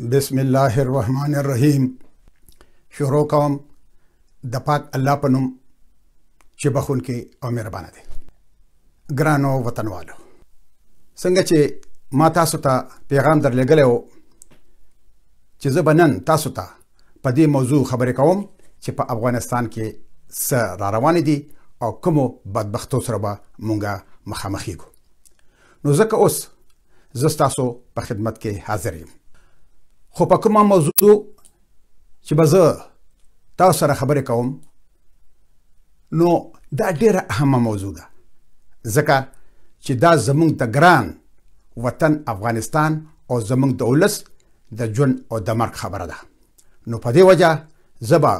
بسم الله الرحمن الرحیم شروع کوم د پاک الله په نوم چې بخون کې او مهربان دي ګرانو وطنوالو څنګه چې ما تاسو ته پیغام درلګلی وو چې زه بنن تاسو ته په دې موضوع خبرې کوم چې په افغانستان کې څه را روان دي او کومو بدبختو سره به مونږه مخامخ یو نو ځکه اوس زه تاسو په خدمت کې حاضر یم خو په کومه موضوع چې به زه تاسو سره خبرې کوم نو دا ډیره اهمه موضوع ده ځکه چې دا زمونږ د ګران وطن افغانستان او زمونږ د ولس د ژوند او د مرګ خبره ده نو په دې وجه زبا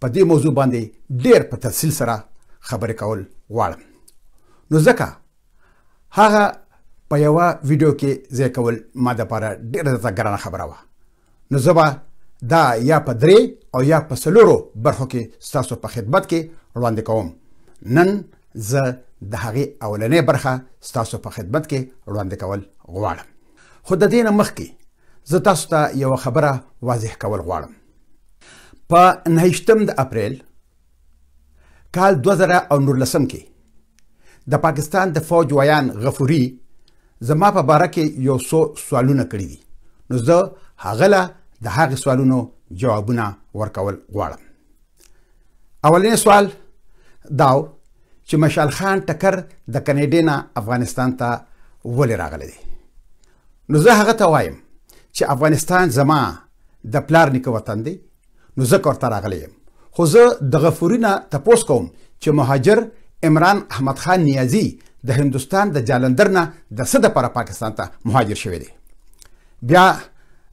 په دې موضوع باندې ډیر په تفصیل سره خبرې کول غواړم نو ځکه هغه په یو ویډیو کې ځای کول ما د لپاره ډیره ګرانه خبره وه نو زبا دا یا په درې او یا په سلورو برخو کې ستاسو په خدمت کې وړاندې کوم نن زه د هغې اولنې برخه ستاسو په خدمت کې وړاندې کول غواړم خو د دې نه مخکې زه تاسو ته یو خبره واضح کول غواړم په نهشتم د اپریل کال 2019 کې د پاکستان د فوج ویان غفوري زما په باره کې یو څو سوالونه کړی دي نو زه هغه له د هغه سوالونو جوابونه ورکول غواړم اولنی سوال داو چې مشال خان ټکر د کنیډینا افغانستان ته ولې راغلی دی نو زه هغه ته وایم چې افغانستان زما د پلار نیکه وطن دی نو زه کور ته راغلی یم خو زه د غفورینه تپوس کوم چې مهاجر عمران احمد خان نیازی د هندستان د جالندر نه د صد پر پاکستان ته مهاجر شوی دی بیا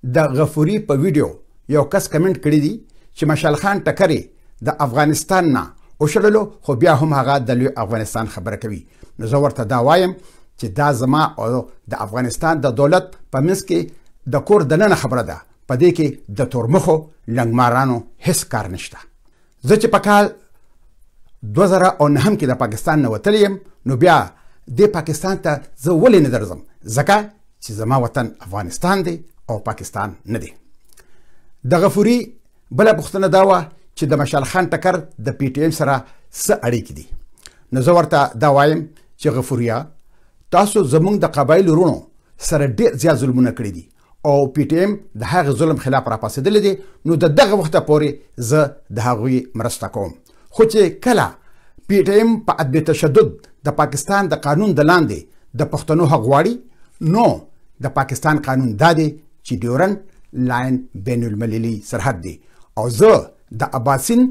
د غفوري په ویډیو یو کس کمنټ کړی دی چې مشال خان ټکرې د افغانستان نه او شللو خو بیا هم هغه د لوی افغانستان خبره کوي نو زه ورته دا وایم چې دا زما او د افغانستان د دولت په منځ کې د کور دننه خبره ده په دې کې د تورمخو لنګمارانو هیڅ کار نشته زه چې په کال 2009 کې د پاکستان نه وتلیم نو بیا د پاکستان ته زه ولې نه درځم ځکه چې زما وطن افغانستان دی او پاکستان نه دی د غفوري بل پښتنه دا و چې د مشال خان ټکر د پی ټی ایم سره څه اړیکې دي نو زه ورته دا وایم چې غفوریا تاسو زمونږ د قبایل ورونو سره ډېر زیات ظلمونه کړی دي او پی ټی ایم د هغه ظلم خلاف راپاسېدل دي نو د دغه وخت پورې زه د هغوی مرسته کوم خو چې کله پی ټی ایم په عدم تشدد د پاکستان د قانون د لاندې د پښتنو حق غواړي نو د پاکستان قانون دا دی چې ډیورن لاین بین المللي سرحد دی او زه د اباسین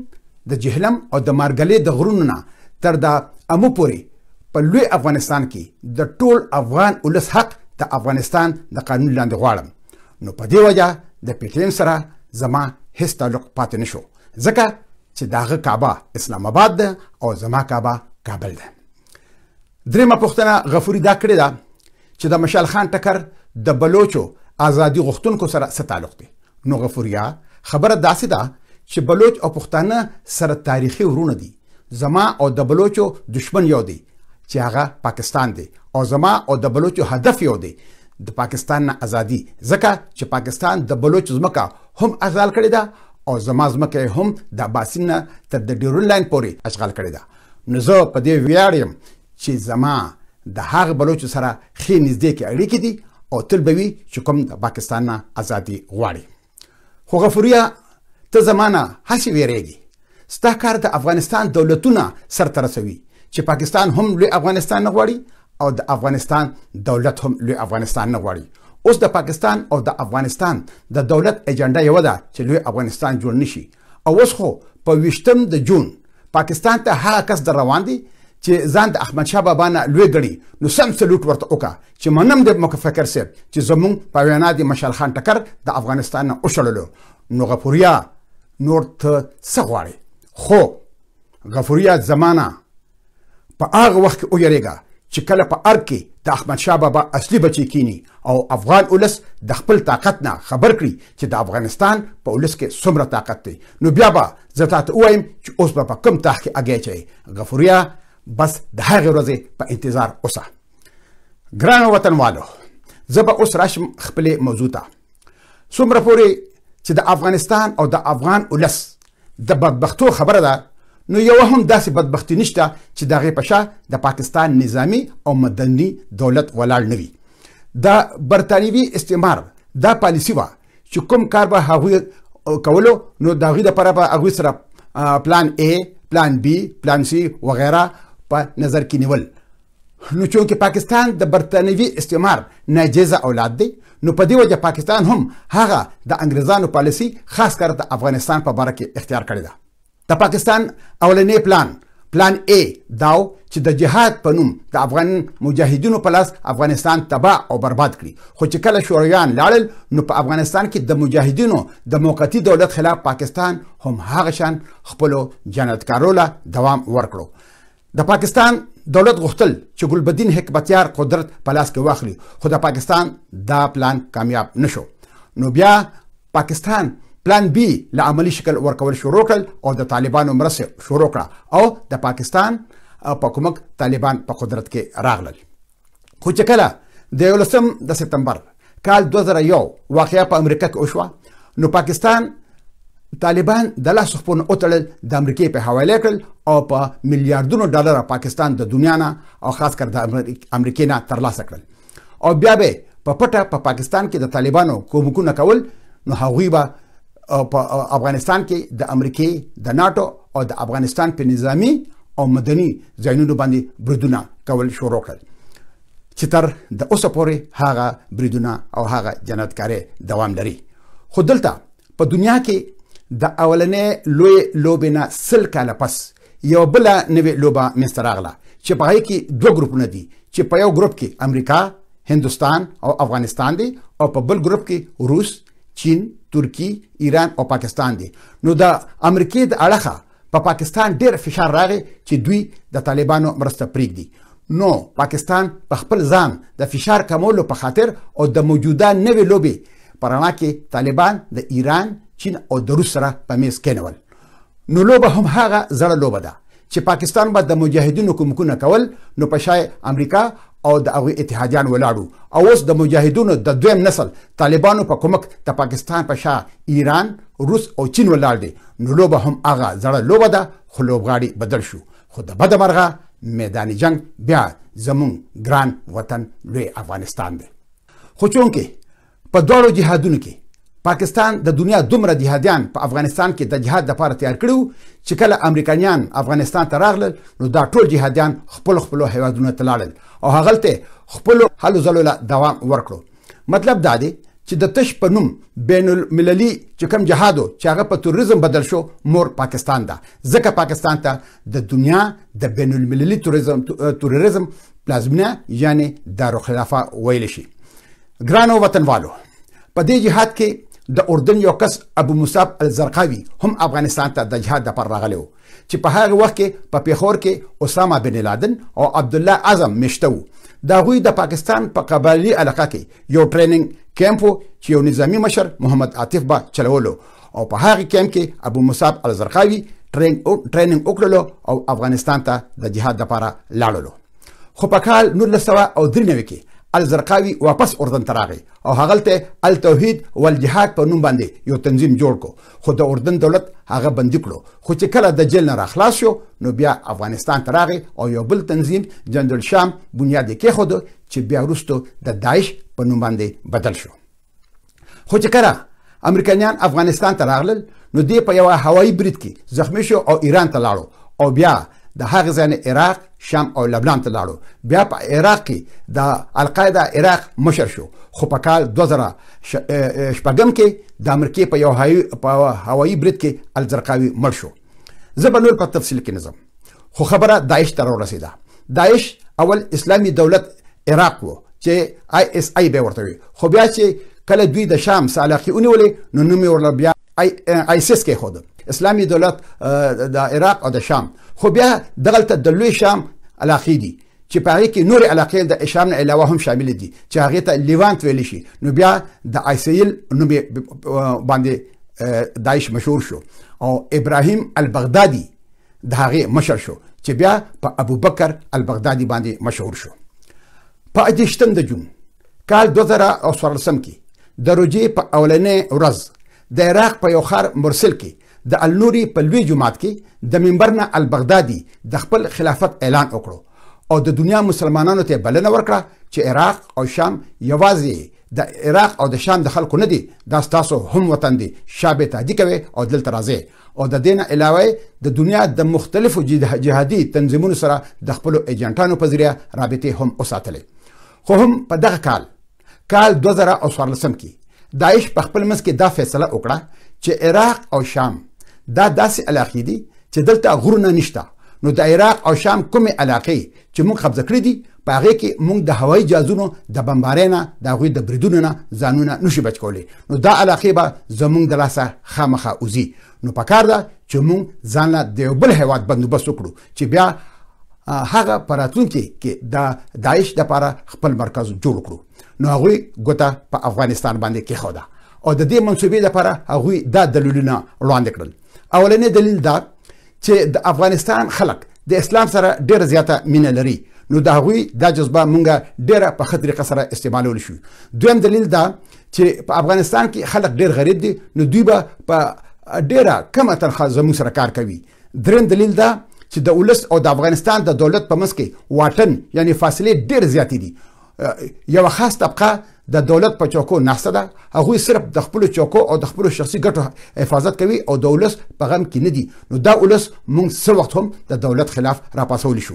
د جهلم او د مارګلې د غرونو نه تر د امو پورې په لوی افغانستان کې د ټول افغان ولس حق د افغانستان د قانون لاندې غواړم نو په دې وجه د پیټین سره زما هیڅ تعلق پاتې نشو ځکه چې داغه کعبه اسلام آباد ده او زما کعبه کابل ده درېمه پوښتنه غفوري دا کړې ده چې د مشال خان ټکر د بلوچو ازادي غوښتونکو سره څه تعلق دی نو غفوریا خبره داسې ده چې بلوچ او پښتانه سره تاریخي ورونه دي زما او د بلوچو دشمن یو دی چې هغه پاکستان دی او زما او د بلوچو هدف یو دی د پاکستان نه ازادي ځکه چې پاکستان د بلوچ ځمکه هم ازال کړی ده او زما ځمکه هم د باسین تر د ډیورن لاین پورې اشغال کړی ده نو زه په دې ویاړم چې زما د هغه بلوچ سره خې نږدې کې اړیکې دي او تل به وي چې کوم د پاکستان نه ازادي غواړي خو غفوریا ته زمانہ هسي ویریږي ستا کار د افغانستان دولتونه سرته رسوي چې پاکستان هم لوی افغانستان نه غواړي او د افغانستان دولت هم لوی افغانستان نه غواړي اوس د پاکستان او د افغانستان د دولت ایجنډا یو ده چې لوی افغانستان جوړ نشي او اوس خو په 20 د جون پاکستان ته هغه کس در روان دي چې ځان د احمد شاه بابا نه لوی غړي نو سم سلوټ ورته وکا چې منم د مکفکر سیب چې زمونږ په وینا د مشال خان ټکر د افغانستان نه اوشړلو نو غفوریا نور ته سغواړي خو غفوریا زمانہ په هغه وخت کې اوریګا چې کله په ارګ کې د احمد شاه بابا اصلي بچی کینی او افغان اولس د خپل طاقت نه خبر کړي چې د افغانستان په اولس کې څومره طاقت دی نو بیا به زه تاسو وایم چې اوس به په کوم تحقیق اگې چي غفوریا بس د هغې ورځې په انتظار اوسه ګرانو وطنوالو زه به اوس راشم خپلې موضوع ته څومره پورې چې د افغانستان او د افغان ولس د بدبختو خبره ده نو یو هم داسې بدبختی نشته چې دغه پشا د پاکستان نظامی او مدني دولت ولاړ نوي د برتانیوي استعمار دا پالیسی وا چې کوم کار به هغه کولو نو دغه د پره به هغه سره پلان A پلان B پلان C وغیرہ په نظر کې نیول نو چونکه پاکستان د برتانوي استعمار ناجیزه اولاد دی نو په دې وجه پاکستان هم هغه د انګريزانو پالیسی خاص کر د افغانستان په باره کې اختیار کړی ده د پاکستان اولنې پلان پلان A داو چې د جهاد په نوم د افغان مجاهدینو په لاس افغانستان تباہ او برباد کړي خو چې کله شورویان لاړل نو په افغانستان کې د مجاهدینو د موقتی دولت خلاف پاکستان هم هغه شان خپل جنت کاروله دوام ورکړو د پاکستان دولت غوښتل چې ګلبدین حکمتیار قدرت په لاس کې واخلي خو د پاکستان دا پلان کامیاب نشو نو بیا پاکستان پلان بی له عملی شکل ورکول شروع کړ او د طالبانو مرسته شروع کړه او د پاکستان په کومک طالبان په قدرت کې راغلل خو چې کله د 11 د سپتمبر کال 2001 واقعیا په امریکا کې وشوه نو پاکستان طالبان د لاسو خپل اوتړل د امریکای په حواله کړل او په میلیارډونو ډالر پاکستان د دنیا نه او خاص کر د امریکای نه ترلاسه کړل او بیا به په پټه په پاکستان کې د طالبانو کومکونه کول نو هغوی به په افغانستان کې د امریکای د ناتو او د افغانستان په نظامی او مدني ځایونو باندې بردونه کول شروع کړل چې تر د اوسه پورې هغه بریدونه او هغه جنتکاري دوام لري خو دلته په دنیا کې د اولنې لوی لوبې نه سل کاله پس یو بل نوې لوبه منځته راغله چې په هغې کې دوه ګروپونه دي چې په یو ګروپ کې امریکا هندستان او افغانستان دي او په بل ګروپ کې روس چین ترکی ایران او پاکستان دي نو د امریکې د اړخه په پا پاکستان ډیر فشار راغی چې دوی د طالبانو مرسته پرېږدي نو پاکستان په خپل ځان د فشار کمولو په خاطر او د موجوده نوې لوبي پرانا کې طالبان د ایران چین او د روس سره په میز کېنول نو لوبه هم هغه زړه لوبه ده چې پاکستان به د مجاهدینو کومکونه کول نو په شای امریکا او د هغه اتحادیان ولاړو او اوس د مجاهدونو د دویم نسل طالبانو په کومک د پاکستان په شا ایران روس او چین ولاړ دي نو لوبه هم هغه زړه لوبه ده خو لوبغاړي بدل شو خو د بده مرغه میدان جنگ بیا زمون ګران وطن لوی افغانستان دی خو چونکه په دوړو جهادونو کې پاکستان د دنیا دومره جهادیان په افغانستان کې د جهاد لپاره تیار کړو چې کله امریکایان افغانستان ته راغلل نو دا ټول جهادیان خپل خپل هیوادونو ته لاړل او هغه ته خپل حلو زلو لا دوام ورکړو مطلب دا دی چې د تش په نوم بین المللي چې کوم جهادو چې هغه په توریزم بدل شو مور پاکستان ده ځکه پاکستان ته د دنیا د بین المللي توریزم توریزم پلازمینه یعنی دارالخلافه ویل شي ګرانو وطنوالو په دې جهاد کې د اردن یو کس ابو مصعب الزرقاوي هم افغانستان ته د جهاد لپاره راغلی و چې په هغه وخت کې په پیښور کې اسامه بن لادن او عبد الله اعظم مشته وو دا غوی د پاکستان په پا قبایلی علاقه کې یو ټریننګ کیمپ چې یو نظامی مشر محمد عاطف با چلولو او په هغه کیمپ کې ابو مصعب الزرقاوي ټریننګ وکړلو او افغانستان ته د جهاد لپاره لاړلو خو په کال 1993 کې الزرقاوي واپس اردن ته راغی او هغلته التوحید والجهاد په نوم باندې یو تنظیم جوړ کو خو د اردن دولت هغه بندي کړو خو چې کله د جیل نه راخلاص شو نو بیا افغانستان ته راغی او یو بل تنظیم جندل شام بنیاد یې کېښود چې بیا وروسته د داعش په نوم باندې بدل شو خو چې کله امریکایان افغانستان ته راغلل نو دی په یو هوایي برید کې زخمی شو او ایران ته لاړو او بیا د هغه ځنه عراق شام او لبنان ته لاړو بیا په عراق کې د القاعده عراق مشر شو خو په کال 2000 شپږم کې د امریکای په یو هوایي په هوایي برید کې الزرقاوي مړ شو زه به نور په تفصیل کې نظم خو خبره داعش تر رسیده داعش اول اسلامي دولت عراق وو چې آی اس آی به ورته خو بیا چې کله دوی د شام سالاقي ونیولې نو نوم یې ورل بیا آی ایسس کې خود اسلامي دولت د عراق او د شام خو بیا دغلته د لوی شام علاقې دي چې په هغه کې نور علاقې د شام نه علاوه هم شامل دي چې هغه ته لیوانت ویل شي نو بیا د آیسیل نو باندې داعش مشهور شو او ابراهیم البغدادي د هغه مشر شو چې بیا په ابوبکر البغدادي باندې مشهور شو په اجشتم د جون کال 2014 کې د روجي په اولنې ورځ د عراق په یو خار مرسل کې د النوري په لوی جماعت کې د منبرنه البغدادي د خپل خلافت اعلان وکړو او د دنیا مسلمانانو ته بلنه ورکړه چې عراق او شام یوازې د عراق او د شام د خلکو نه دي دا ستاسو هم وطن دي شابه تهدي کوي او دلته راځي او د دین علاوه د دنیا د مختلفو جهادي تنظیمونو سره د خپل ایجنټانو په ذریعہ رابطه هم وساتلې خو هم په دغه کال کال 2014 کې داعش په خپل مس کې دا فیصله وکړه چې عراق او شام دا داسې علاقې دي چې دلته غرونه نشته نو د عراق او شام کومې علاقې چې موږ قبضه کړې دي په هغه کې موږ د هوایي جهازونو د بمبارۍ نه د هغوی د بریدونو نه ځانونه نشو بچ کولی نو دا علاقې به زموږ د لاسه خامخا وځي نو پکار ده چې موږ ځان له د یو بل هیواد بندوبست وکړو چې بیا هغه پراتونکي کې د داعش د لپاره خپل مرکز جوړ کړو نو هغوی ګوته په افغانستان باندې کې خوده او د دې منسوبې لپاره هغوی دا دلیلونه وړاندې کړل اولنې دلیل دا چې د افغانستان خلک د اسلام سره ډیره زیاته مینه لري نو دا غوي دا جذبه مونږه ډیره په خطرې سره استعمالول شو دویم دلیل دا چې په افغانستان کې خلک ډیر غریب دي نو دوی به په ډیره کمه تنخوا زموږ سره کار کوي دریم دلیل دا چې د ولس او د افغانستان د دولت په منځ کې واټن یعنی فاصله ډیر زیات دي یو خاص طبقه د دولت په چوکو نسته ده هغه صرف د خپل چوکو او د خپل شخصي ګټو حفاظت کوي او د ولس په غم کې نه دي نو دا ولس موږ سر وخت هم د دولت خلاف راپاسول شو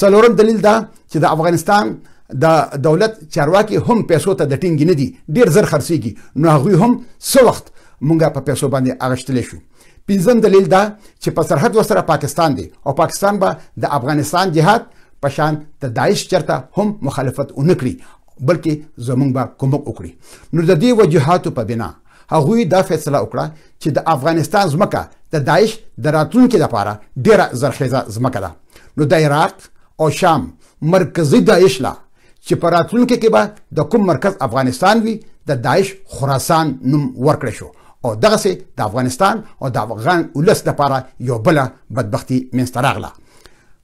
څلورم دلیل دا چې د افغانستان د دولت چارواکي هم پیسو ته د ټینګ نه دي ډیر زر خرڅيږي نو هغه هم سر وخت مونږه په پیسو باندې اغشتل شو پنځم دلیل دا چې په سرحد وسره پاکستان دی او پاکستان به د افغانستان جهاد په شان د داعش چرته هم مخالفت ونکړي بلکې زمونږ به کومک وکړي نو د دې وجوهاتو په بنا هغوی دا فیصله وکړه چې د افغانستان ځمکه د داعش د راتلونکي لپاره ډیره زرخیزه ځمکه ده نو د عراق او شام مرکزی داعش لا چې په راتلونکي کې به د کوم مرکز افغانستان وي د داعش خراسان نوم ورکړ شو او دغه سي د افغانستان او د افغان ولس لپاره یو بل بدبختی منستراغله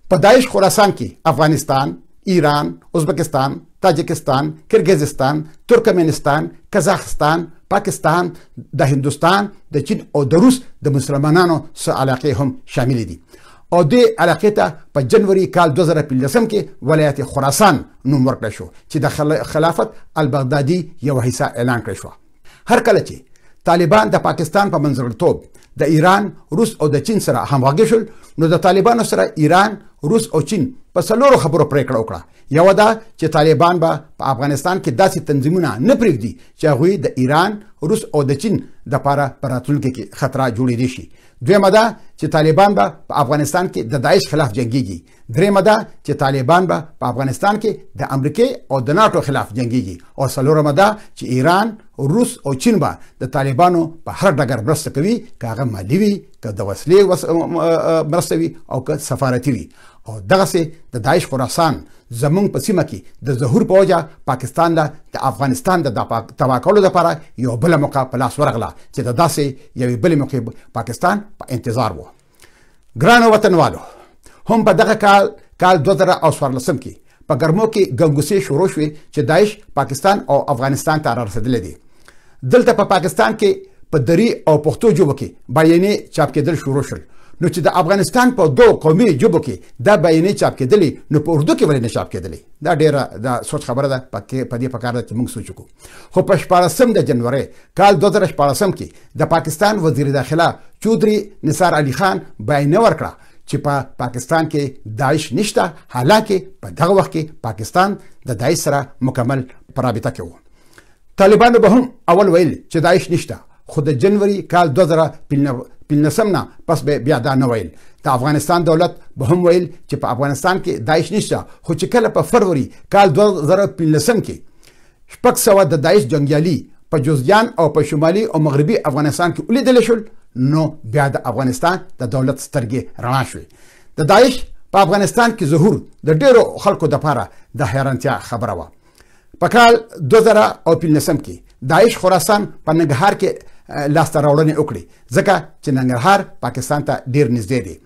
په داعش خراسان کې افغانستان ایران ازبکستان تاجکستان کرګیزستان ترکمنستان قزاقستان پاکستان د هندستان د چین او د روس د مسلمانانو سره علاقه هم شامل دي او د علاقه ته په جنوري کال 2015 کې ولایت خراسان نوم ورکړ شو چې د خلافت البغدادي یو حصہ اعلان کړ شو هر کله چې طالبان د پاکستان په پا منځرتوب د ایران روس او د چین سره همغږي شول نو د طالبانو سره ایران روس او چین په څلورو خبرو پریکړه وکړه یو دا چې طالبان به په افغانستان کې داسې تنظیمونه نه پرېږدي چې هغه د ایران، روس او د چین د لپاره پراتونکو کې خطر جوړېږي شي دویمه دا چې طالبان به په افغانستان کې د داعش خلاف جنگيږي دریمه دا چې طالبان به په افغانستان کې د امریکای او د ناتو خلاف جنگيږي او څلورمه دا چې ایران، روس او چین به د طالبانو په هر ډګر مرسته کوي کاغه مالی وي که د وسلې مرسته وي او که سفارتي وي او دغه سي د داعش خراسان زمونږ په سیمه کې د ظهور په وجه پاکستان له د افغانستان د تبا کولو لپاره یو بل موقع په لاس ورغله چې د داسې یو بل موقع پاکستان په پا انتظار وو ګرانو وطنوالو هم په دغه کال کال 2014 کې په ګرمو کې ګنګوسي شروع شوې چې داعش پاکستان او افغانستان ته رسیدل دي دلته په پا پاکستان کې په دری او پښتو جوب کې بیانې چاپ کېدل شروع شول شو نو چې د افغانستان په دوه قومي جبو کې دا بیانې چاپ کېدلې نو په اردو کې ولې نه چاپ کېدلې دا ډیره دا سوچ خبره ده پکې په دې پکاره چې موږ سوچ وکړو خو په 14 د جنوري کال 2014 کې د پاکستان وزیر داخله چودري نثار علي خان بیانیه ورکړه چې په پا پاکستان کې داعش نشته حالکه په دغه وخت کې پاکستان د داعش سره مکمل پرابطه کې و طالبانو به هم اول ویل چې داعش نشته خو د جنوري کال 2015 پنځم نه پس به بیا دا نه ویل د افغانستان دولت به هم ویل چې په افغانستان کې داعش نشته خو چې کله په فروری کال 2015 کې شپږ سوه د داعش جنگیالي په جوزجان او په شمالي او مغربي افغانستان کې ولیدل شول نو بیا د افغانستان د دولت سترګې رڼا شوې د داعش په افغانستان کې ظهور د ډیرو خلکو لپاره د حیرانتیا خبره وه په کال 2015 کې داعش خراسان په نګهار کې لاسته راوړنې وکړي ځکه چې ننګرهار پاکستان ته ډیر نږدې دی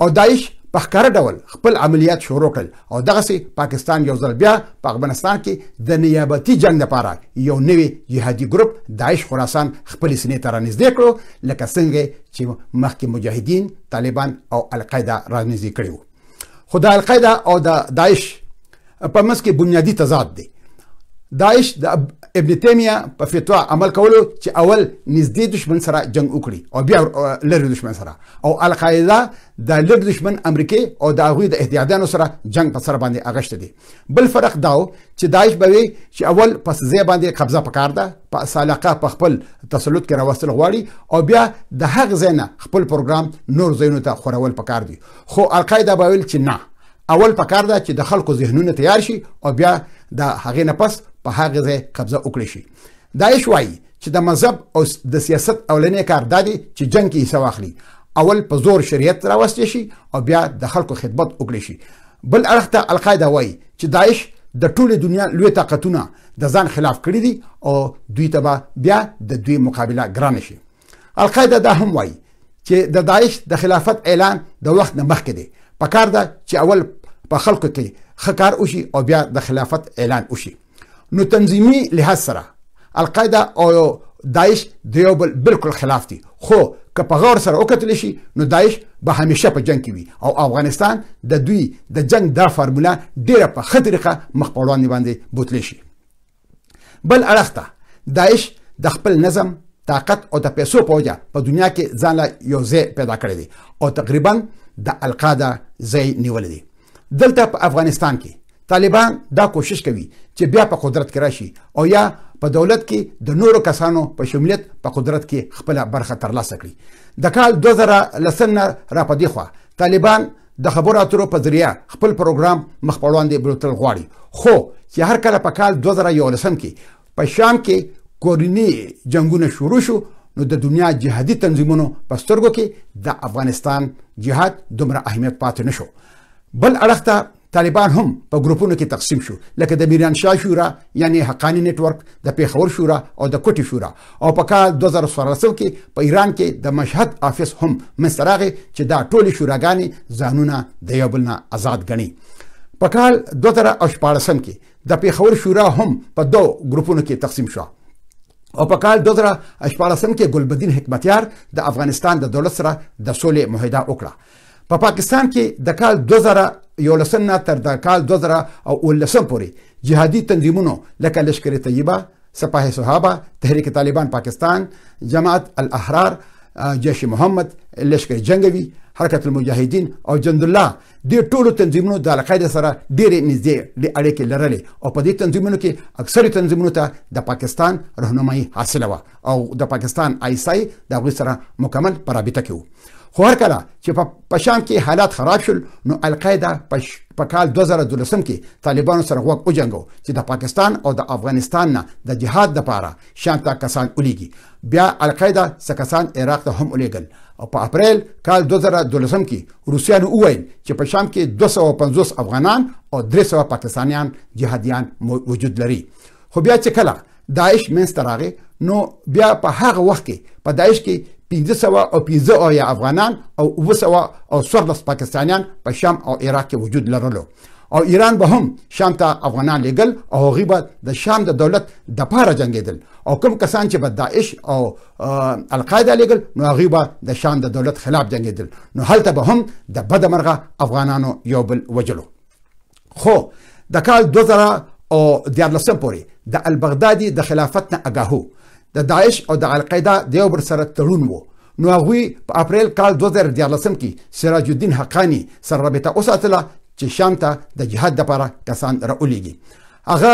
او داعش په ښکار ډول خپل عملیات شروع کړل او دغه سي پاکستان یو ځل بیا په افغانستان کې د نیابتي جنگ لپاره یو نوی جهادي ګروپ داعش خراسان خپل سینې ته رانږدې کړو لکه څنګه چې مخکې مجاهدین طالبان او القاعده رانږدې کړو خدای القاعده او د داعش په مسکه بنیادی تضاد دی داعش د دا ابن تیمیه په فتوا عمل کولو چې اول نږدې دشمن سره جنگ وکړي او بیا لری دشمن سره او القاعده د لری دشمن امریکای او د هغوی د احتیاطانو سره جنگ په سر باندې اغشته دي بل فرق داو چې داعش به وي چې اول پس زی باندې قبضه پکار ده په سالقه په خپل تسلط کې راوستل غواړي او بیا د حق زینه خپل پروګرام نور زینو ته خورول پکار دي خو القاعده به ویل چې نه اول پکار ده چې د خلکو ذهنونه تیار شي او بیا د هغې نه پس په هغه ځای قبضه وکړي شي داعش وایي چې د دا مذهب او د سیاست اولنې کار دادي چې جنگ کې حصہ واخلي اول په زور شریعت راوستي شي او بیا د خلکو خدمت وکړي شي بل اړخ ته القاعده وایي چې داعش د ټوله دنیا لوی طاقتونه د ځان خلاف کړی دي او دوی ته بیا د دوی مقابله ګران شي القاعده دا هم وایي چې د داعش د خلافت اعلان د وخت نه مخکې دی پکار ده چې اول په خلکو کې خکار وشي او بیا د خلافت اعلان وشي نو تنظیمي لحاظ سره القاعده او داعش د یو بل بالکل خلاف دي خو که په غور سره وکتل شي نو داعش به همیشه په جنگ کې وي او افغانستان د دوی د جنگ دا فارمولا ډیره په خطرخه مخ په وړاندې باندې بوتل شي بل اړخته داعش د خپل نظم طاقت او د پیسو په وجه په دنیا کې ځان لا یو ځای پیدا کړی دی او تقریبا د القاعده ځای نیول دی دلته په افغانستان کې طالبان دا کوشش کوي چې بیا په قدرت کې راشي او یا په دولت کې د نورو کسانو په شمولیت په قدرت کې خپل برخه ترلاسه کړي د کال 2000 نه را پدې خو طالبان د خبرو اترو په ذریعہ خپل پروګرام مخ په وړاندې بلتل غواړي خو چې هر کله په کال 2011 کې په شام کې کورینی جنگونه شروع شو نو د دنیا جهادي تنظیمونو په سترګو کې د افغانستان جهاد دومره اهمیت پاتې نشو بل اړخ ته طالبان هم په ګروپونو کې تقسیم شو لکه د میران شاه شورا یعنی حقانی نتورک د پیښور شورا او د کوټي شورا او په کال 2014 کې په ایران کې د مشهد افیس هم مستراغه چې دا ټولي شوراګانی ځانونه د یو بل نه آزاد غني په کال 2014 کې د پیښور شورا هم په دوه ګروپونو کې تقسیم شو او په کال 2014 کې ګلبدین حکمتیار د افغانستان د دولت سره د سولې معاهده وکړه په پا پاکستان کې د کال 2000 یولسم نه تر د کال 2019 پورې جهادي تنظیمونو لکه لشکر طیبه سپاه صحابه تحریک طالبان پاکستان جماعت الاحرار جيش محمد لشکر جنگوي حرکت المجاهدین او جند الله د ټولو تنظیمونو د القاعده سره ډېرې نږدې اړیکې لرلې او په دې تنظیمونو کې اکثر تنظیمونو ته د پاکستان رهنمایي حاصله وه او د پاکستان آی سای د هغوی سره مکمل په رابطه کې وو خو هر کله چې په شام کې حالات خراب شول نو القاعده په کال 2012 کې طالبانو سره غوږ وجنګو چې د پاکستان او د افغانستان نه د جهاد لپاره شام ته کسان الیږي بیا القاعده سکسان عراق ته هم الیګل او په اپریل کال 2012 کې روسیانو وویل چې په شام کې 250 افغانان او 300 پاکستانیان جهادیان وجود لري خو بیا چې کله داعش منځ راغی نو بیا په هغه وخت کې په داعش کې 15 سوه او 15 او افغانان او 9 سوه او 14 پاکستانیان په پا شام او عراق کې وجود لرلو او ایران به هم شام ته افغانان لګل او هغه به د شام د دولت د پاره جنگیدل او کوم کسان چې به داعش او القاعده لګل نو هغه به د شام د دولت خلاف جنگیدل نو هلته به هم د بد مرغه افغانانو یو بل وجلو خو د کال 2000 او د لسم پورې د البغدادي د خلافت نه اگاهو د داعش او د القاعده د یو بر سره تړون وو نو هغه په اپریل کال 2014 کې سراج الدین حقانی سره رابطه وساتله چې شام ته د جهاد لپاره کسان راولېږي هغه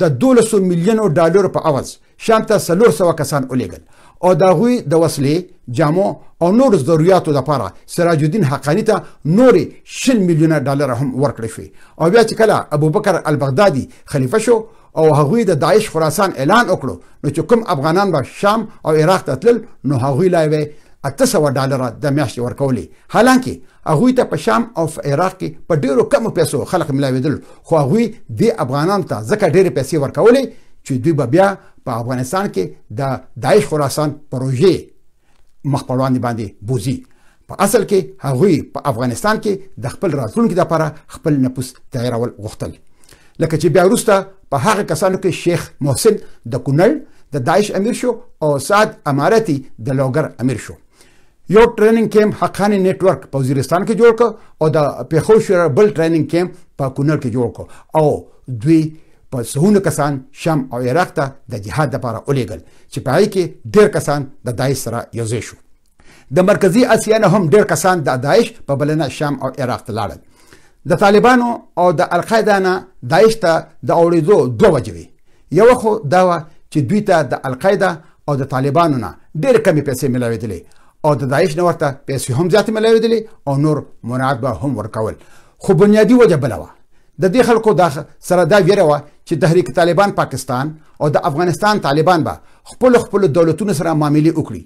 د 1200 میلیون ډالر په عوض شام ته 300 کسان ولېګل او دا غوي د وسلې جامو او نور ضرورتو لپاره سراج الدین حقانی ته نور 20 میلیونه ډالر هم ورکړی شو او بیا چې کله ابو بکر البغدادي خلیفہ شو او هغوی د داعش خراسان اعلان وکړو نو چې کوم افغانان به شام او عراق ته تلل نو هغوی لایوي اته سو ډالر د میاشتې ورکولې حالانکه هغوی ته په شام او په عراق کې په ډیرو کم پیسو خلک ملاویدل خو هغوی د افغانان ته ځکه ډیره پیسې ورکولې چې دوی به بیا په افغانستان کې د داعش خراسان پروژې مخ په وړاندې باندې بوزي په اصل کې هغوی په افغانستان کې د خپل راتلونکي لپاره خپل نفوس تغیرول غوښتل لکه چې بیا وروسته په هغه کسانو کې شیخ محسن د کونړ د داعش امیر شو او سعد امارتی د لوګر امیر شو یو ټریننګ کیمپ حقانی نتورک په وزیرستان کې جوړ کړ او د پیښور شهر بل ټریننګ کیمپ په کونړ کې جوړ کړ او دوی په سهونه کسان شام او عراق ته د جهاد لپاره اولېګل چې په کې ډېر کسان د داعش سره یوځای شو د مرکزی اسیا نه هم ډېر کسان د داعش په بلنه شام او عراق ته لاړل د طالبانو او د القاعده نه دایشته د اوریدو دوه وجوي یو خو دا چې دوی ته د القاعده او د طالبانو نه ډېر کمی پیسې ملاوېدلې او د داعش نه ورته پیسې هم زیاتې ملاوېدلې او نور منعات به هم ورکول خو بنیادی وجه بله وه د دې خلکو دا سره دا ویره وه چې تحریک طالبان پاکستان او د افغانستان طالبان به خپل خپل دولتونو سره معاملې وکړي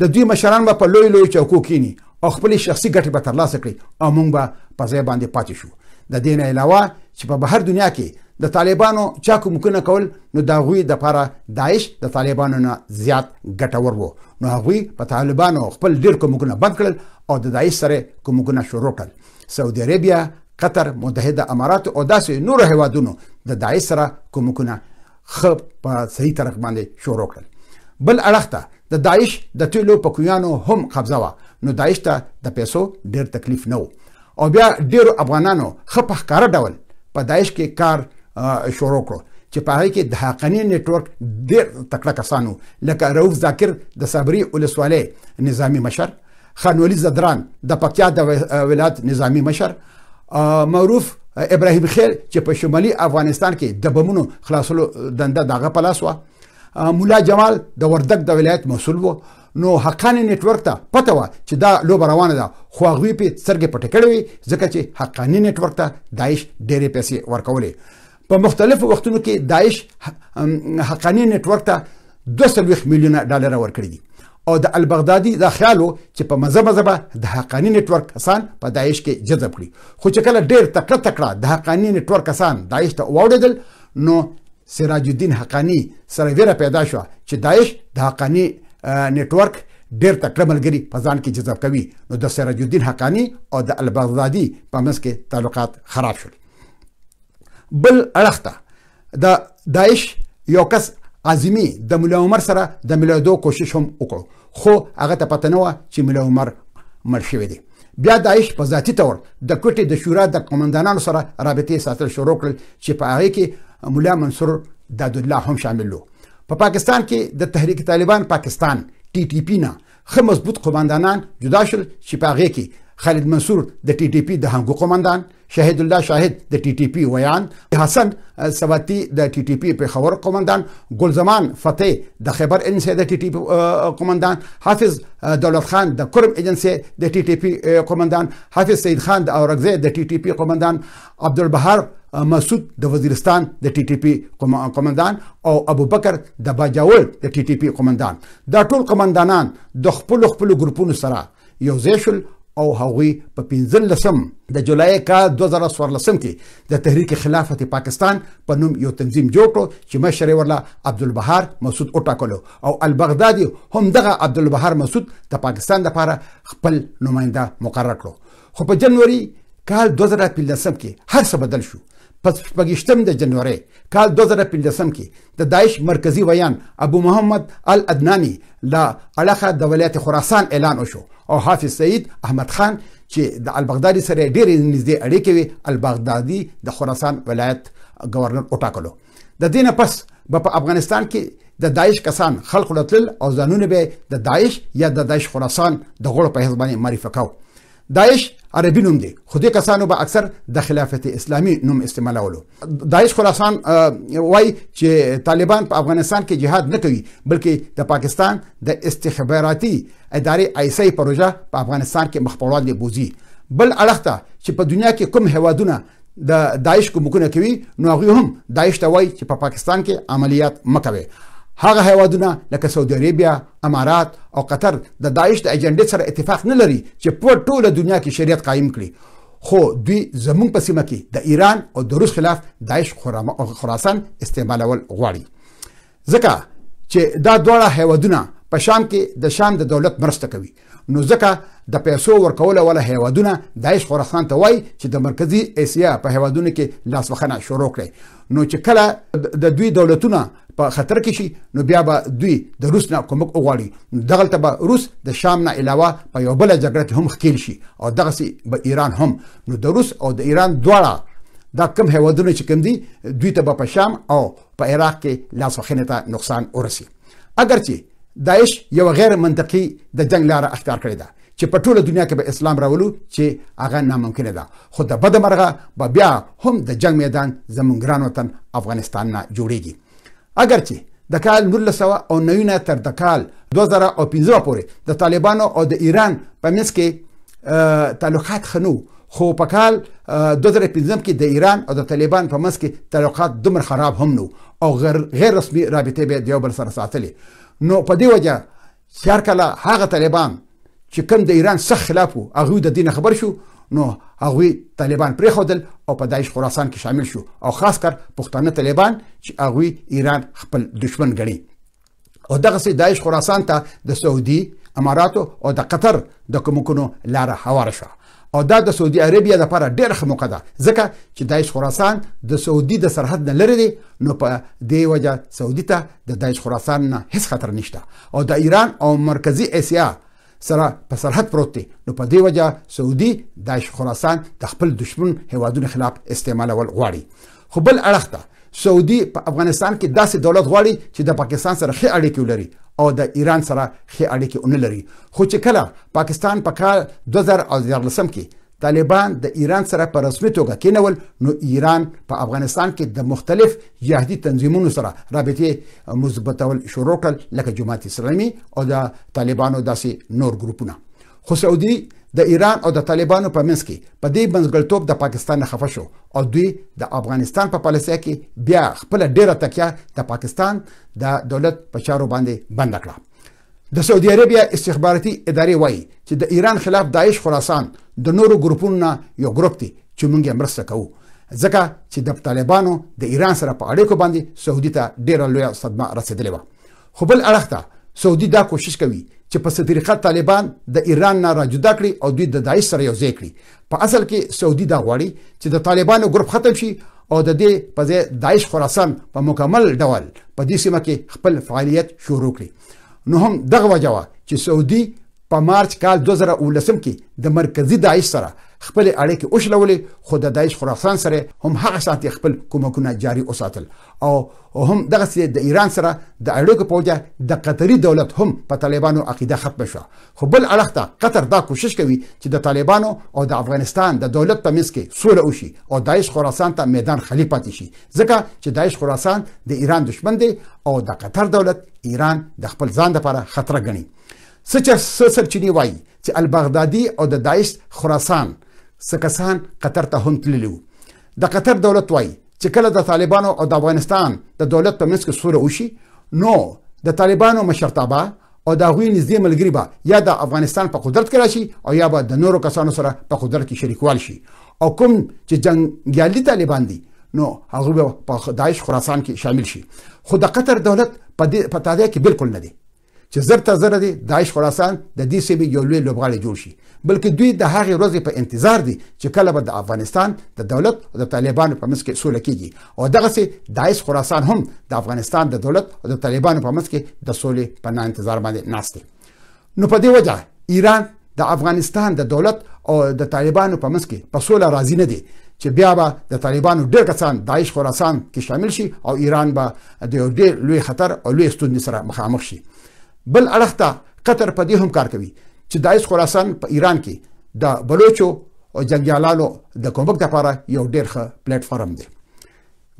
د دوی مشران به په لوی لوی چوکو کینی او خپل شخصي ګټې به ترلاسه کړي او موږ به په ځای باندې پاتې شو د دین علاوه چې په بهر دنیا کې د طالبانو چا کومکنه کول نو دا غوي د لپاره داعش د طالبانو نه زیات ګټور وو نو هغه په طالبانو خپل ډیر کومکنه بند کړل او د داعش سره کومکنه شروع کړل سعودي عربیا قطر متحده امارات او داسې نور هیوادونو د داعش سره کومکنه خپ په صحیح طرف باندې شروع کړل بل اړخ ته د داعش د ټولو پکویانو هم قبضه و نو داعش ته د پیسو ډیر تکلیف نه و او بیا ډیرو افغانانو خپه ښکارا ډول په دایښ کې کار شروع کړو چې په هغه کې د حقانی نتورک ډیر تکړه کسانو لکه رؤوف ذاکر د صبري ولسوالۍ نظامی مشر خانولی زدران د پکتیا د ولایت نظامی مشر معروف ابراهيم خيل چې په شمالي افغانستان کې د بمونو خلاصولو دنده دغه پلاس و مولا جمال د وردګ د ولایت مسول وو نو حقانی نتورک ته پته و چې دا لوب روانه ده خو هغه په سرګې پټ کړوي ځکه چې حقانی نتورک ته داعش ډېرې پیسې ورکولې په مختلفو وختونو کې داعش حقانی نتورک ته 200 میلیونه ډالر ورکړي دي او د البغدادي د خیالو چې په مزه مزه به د حقانی نتورک کسان په داعش کې جذب کړي خو چې کله ډېر تکړه تکړه د حقانی نتورک کسان داعش ته واوړېدل نو سراج الدین حقانی سره ویره پیدا شو چې داعش د حقانی نیټورک ډېر تکړه ملګري په ځان کې جذب کوي نو د سراج الدین حقانی او د البغدادي په منځ کې تعلقات خراب شول بل اړخ ته د داعش یو کس عظیمی د مولا عمر سره د ملادو کوشش هم وکړو خو هغه ته پته نه و چې مولا عمر مړ شوی دی بیا داعش په ذاتی تور د کوټې د شورا د قومندانانو سره رابطې ساتل شروع کړل چې په هغه کې مولا منصور دادالله هم شامل وو په پا پاکستان کې د تحریک طالبان پاکستان ټي ټي پی نه خه مضبوط قومندانان جدا شول چې په هغه کې خالد منصور د ټي ټي پی د هنګو قومندان شهید الله شاهد د ټي ټي پی ویان حسن سباتی د ټي ټي پی په خبر قومندان ګلزمان فتح د خبر انسه د ټي ټي پی قومندان حافظ دولت خان د کرم ایجنسی د ټي ټي پی قومندان حافظ سید خان د اورګزه د ټي ټي پی قومندان عبدالبهار مسعود د وزیرستان د ټي ټي پي قومندان او ابو بکر د باجاول د ټي ټي پي قومندان دا ټول قومندانان د خپل خپل ګروپونو سره یو ځای شول او هغوی په 15 د جولای کا 2014 کې د تحریک خلافت پاکستان په نوم یو تنظیم جوړ کړ چې مشر ورلا عبد البهار مسعود اوټاکلو او البغدادي هم دغه عبد البهار مسعود د پاکستان لپاره خپل نماینده مقرر کړ خو په جنوري کال 2015 کې هر څه بدل شو په شپږشتم د جنوري کال 2015 کې د داعش مرکزی ویان ابو محمد الادنانی لا علاقه د ولایت خراسان اعلان وشو او حافظ سید احمد خان چې د البغدادي سره ډېر نږدې اړیکې وي البغدادي د خراسان ولایت گورنر وټاکلو د دې نه پس په افغانستان کې د داعش کسان خلق لتل او ځانونه به د داعش یا د داعش خراسان د غړو په حساب باندې معرفي کاوه داعش عربي نوم دی خو دې کسانو به اکثر د خلافت اسلامي نوم استعمالولو داعش خراسان وای چې طالبان په افغانستان کې جهاد نه کوي بلکې د پاکستان د استخباراتي ادارې ایسای پروژه په افغانستان کې مخ په وړاندې بوزي بل اړخته چې په دنیا کې کوم هوادونه د داعش کومکونه کوي نو هغه هم داعش ته وای چې په پا پاکستان کې عملیات مکوي هغه هیوادونه لکه سعودي عربیا امارات او قطر د داعش د ایجنډې سره اتفاق نه لري چې په ټوله دنیا کې شریعت قائم کړي خو دوی زمونږ په سیمه کې د ایران او د روس خلاف داعش خراسان استعمالول غواړي ځکه چې دا دواړه هیوادونه په شام کې د شام د دولت مرسته کوي نو ځکه د پیسو ورکول ولا هیوادونه دایښ خراسان ته وای چې د مرکزی اسیا په هیوادونو کې لاسوخنه شروع کړي نو چې کله د دوی دولتونه په خطر کې شي نو بیا به دوی د روس نه کومک وغواړي دغلته به روس د شام نه علاوه په یو بل جګړه هم خکیل شي او دغه سي به ایران هم نو د روس او د ایران دواړه دا کم هیوادونه چې کم دي دوی ته به په شام او په عراق کې لاسوخنه ته نقصان ورسي اگر چې داعش یو غیر منطقي د جنگ لار اختیار کړی ده چې په ټوله دنیا کې به اسلام راولو چې هغه ناممکن ده خو د بده مرغه به بیا هم د جنگ میدان زمونږ ګران وطن افغانستان نه جوړیږي اگر چې د کال 1990 نه تر د کال 2015 پورې د طالبانو او د ایران په منځ کې تعلقات خنو خو په کال 2015 کې د ایران او د طالبان په منځ کې تعلقات دومره خراب هم نو او غیر غیر رسمي رابطې به د یو بل سره ساتلې نو په دې وجه چې هر کله هغه طالبان چې کوم د ایران سخت خلاف وو هغه د دین خبر شو نو هغه طالبان پرې خدل او په دایښ خراسان کې شامل شو او خاص کر پښتانه طالبان چې هغه ایران خپل دشمن ګڼي او دغه سي دایښ خراسان ته د سعودي اماراتو او د قطر د کومکونو لار هوار شوه او دا د سعودي عربیا لپاره ډېر ښه موقع ده ځکه چې دایش خراسان د سعودي د سرحد نه لري دی نو په دې وجه سعودي ته د دایش خراسان نه هیڅ خطر نشته او د ایران او مرکزی اسیا سره په سرحد پروت دی نو په دې وجه سعودي دایش خراسان د خپل دشمن هوادونو خلاف استعمالول غواړي خو بل اړخ ته سعودي په افغانستان کې داسې دولت غواړي چې د پاکستان سره ښه اړیکې ولري او د ایران سره ښه اړیکې اون لري خو چې کله پاکستان په کال 2014 کې طالبان د ایران سره په رسمي توګه کینول نو ایران په افغانستان کې د مختلف جهادي تنظیمونو سره رابطې مثبتول شروع کړل لکه جماعت اسلامي او د طالبانو داسې نور ګروپونه خو سعودي د ایران او د طالبانو په منځ کې په دې بنسګلټوب د پاکستان نه خفه شو او دوی د افغانستان په پالیسۍ کې بیا خپل ډیره تکیه د پاکستان د دولت په چارو باندې بند کړه د سعودي عربیا استخباراتي ادارې وایي چې د ایران خلاف داعش خراسان د نورو ګروپونو یو ګروپ دی چې موږ یې مرسته کوو ځکه چې د طالبانو د ایران سره په اړیکو باندې سعودي ته ډیره لویه صدمه رسیدلې و خو بل اړخ ته سعودي دا کوشش کوي چې په طریقه طالبان د ایران نه راجدا کړي او دوی د داعش سره یو ځای کړي په اصل کې سعودي دا غواړي چې د طالبانو ګروپ ختم شي او د دې په ځای داعش خراسان په مکمل ډول په دې سیمه کې خپل فعالیت شروع کړي نو هم دغه وجوه چې سعودي په مارچ کال 2019 کې د مرکزی داعش سره خپل اړیکې اوښلولې خو د داعش خراسان سره هم هغه ساتي خپل کومکونه جاري وساتل او هم دغه سي د ایران سره د اړیکو په وجه د قطري دولت هم په طالبانو عقیده ختم شو خو بل اړخته قطر دا کوشش کوي چې د طالبانو او د افغانستان د دولت په منځ کې سوله وشي او داعش خراسان ته میدان خالي پاتې شي ځکه چې داعش خراسان د ایران دشمن دی او د قطر دولت ایران د خپل ځان لپاره خطر ګڼي سچر سرچینی وایي چې البغدادي او د داعش خراسان سکسان قطر ته هم تللی د قطر دولت وایي چې کله د طالبانو او د افغانستان د دولت په منځ کې سوره وشي نو د طالبانو مشرتابه او د غوی نږدې ملګری به یا د افغانستان په قدرت کې راشي او یا به د نورو کسانو سره په قدرت کې شریکوال شي او کوم چې جنگیالي طالبان دي نو هغه په داعش خراسان کې شامل شي خو د قطر دولت په تادیه کې بالکل نه دی چې زر ته زر دي داعش خراسان د دا دې سیمې یو لوی لوبغاړی جوړ شي بلکې دوی د هغې ورځې په انتظار دي چې کله به د افغانستان د دولت او د طالبانو په منځ کې سوله کیږي او دغسې داعش خراسان هم د افغانستان د دولت او د طالبانو په منځ کې د سولې په نا انتظار باندې ناست نو په دې وجه ایران د افغانستان د دولت او د طالبانو په منځ کې په سوله راضي نه دي چې بیا به د طالبانو ډېر کسان داعش خراسان کې شامل شي او ایران به د یو ډېر لوی خطر او لوی ستونزې سره مخامخ شي بل اړخ ته قطر په دې هم کار کوي چې دایس خراسان په ایران کې د بلوچو او جنگیالانو د کومک لپاره یو ډیر ښه پلیټ فارم دی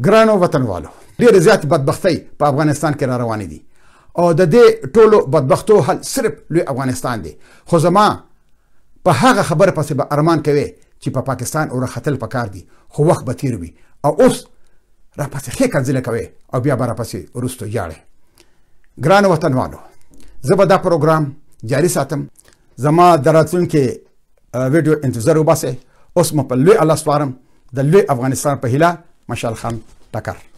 ګرانو وطنوالو ډیر زیات بدبختی په افغانستان کې را روانه دي او د دې ټولو بدبختو حل صرف لوی افغانستان دی خو زما په هغه خبره پسې به ارمان کوي چې په پا پاکستان اور خطل پکار دي خو وخت به تیر وي او اوس را پسې خې کنځله کوي او بیا به را پسې وروسته یاړي ګرانو وطنوالو زه به دا پروګرام جاري ساتم زما دراتونکو ویډیو انتظار وباسه اوس مو په لوی الله سپارم د لوی افغانستان په هیله مشال خان ټکر